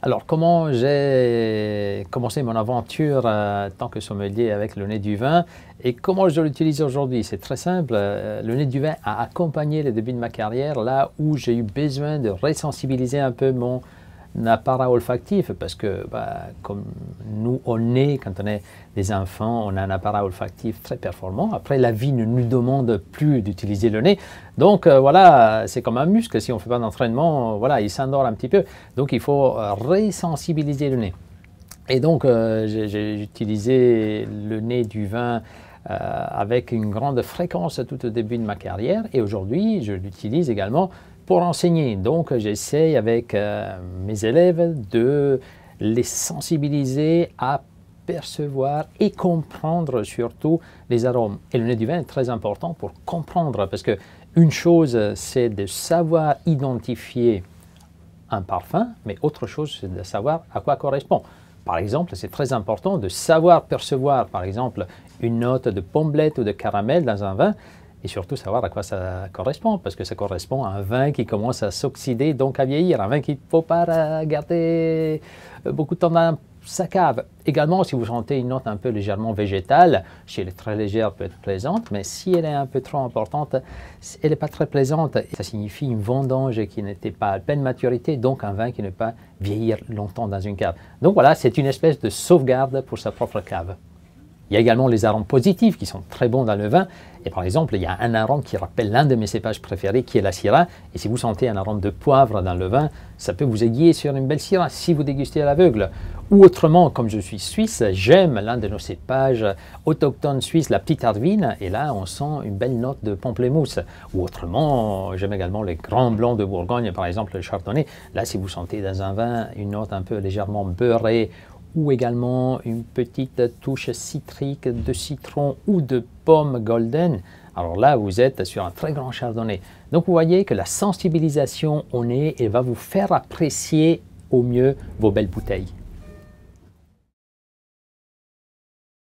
Alors, comment j'ai commencé mon aventure euh, tant que sommelier avec le nez du vin et comment je l'utilise aujourd'hui C'est très simple. Euh, le nez du vin a accompagné le début de ma carrière, là où j'ai eu besoin de resensibiliser un peu mon, appareil olfactif, parce que bah, comme nous, on est, quand on est des enfants, on a un appareil olfactif très performant. Après, la vie ne nous demande plus d'utiliser le nez. Donc euh, voilà, c'est comme un muscle, si on ne fait pas d'entraînement, euh, voilà, il s'endort un petit peu. Donc il faut euh, re-sensibiliser le nez. Et donc, j'ai utilisé le nez du vin euh, avec une grande fréquence tout au début de ma carrière et aujourd'hui je l'utilise également pour enseigner. Donc j'essaye avec euh, mes élèves de les sensibiliser à percevoir et comprendre surtout les arômes. Et le nez du vin est très important pour comprendre parce que une chose c'est de savoir identifier un parfum, mais autre chose c'est de savoir à quoi correspond. Par exemple, c'est très important de savoir percevoir, par exemple, une note de pomblette ou de caramel dans un vin, et surtout savoir à quoi ça correspond, parce que ça correspond à un vin qui commence à s'oxyder, donc à vieillir, un vin qu'il ne faut pas garder beaucoup de temps dans sa cave. Également, si vous sentez une note un peu légèrement végétale, si elle est très légère, peut être plaisante, mais si elle est un peu trop importante, elle n'est pas très plaisante. Ça signifie une vendange qui n'était pas à pleine maturité, donc un vin qui ne peut pas vieillir longtemps dans une cave. Donc voilà, c'est une espèce de sauvegarde pour sa propre cave. Il y a également les arômes positifs qui sont très bons dans le vin. Et par exemple, il y a un arôme qui rappelle l'un de mes cépages préférés qui est la syrah. Et si vous sentez un arôme de poivre dans le vin, ça peut vous aiguiller sur une belle syrah si vous dégustez à l'aveugle. Ou autrement, comme je suis suisse, j'aime l'un de nos cépages autochtones suisses, la petite arvine. Et là, on sent une belle note de pamplemousse. Ou autrement, j'aime également les grands blancs de Bourgogne, par exemple le chardonnay. Là, si vous sentez dans un vin une note un peu légèrement beurrée ou également une petite touche citrique de citron ou de pomme golden, alors là, vous êtes sur un très grand chardonnay. Donc vous voyez que la sensibilisation au est et va vous faire apprécier au mieux vos belles bouteilles.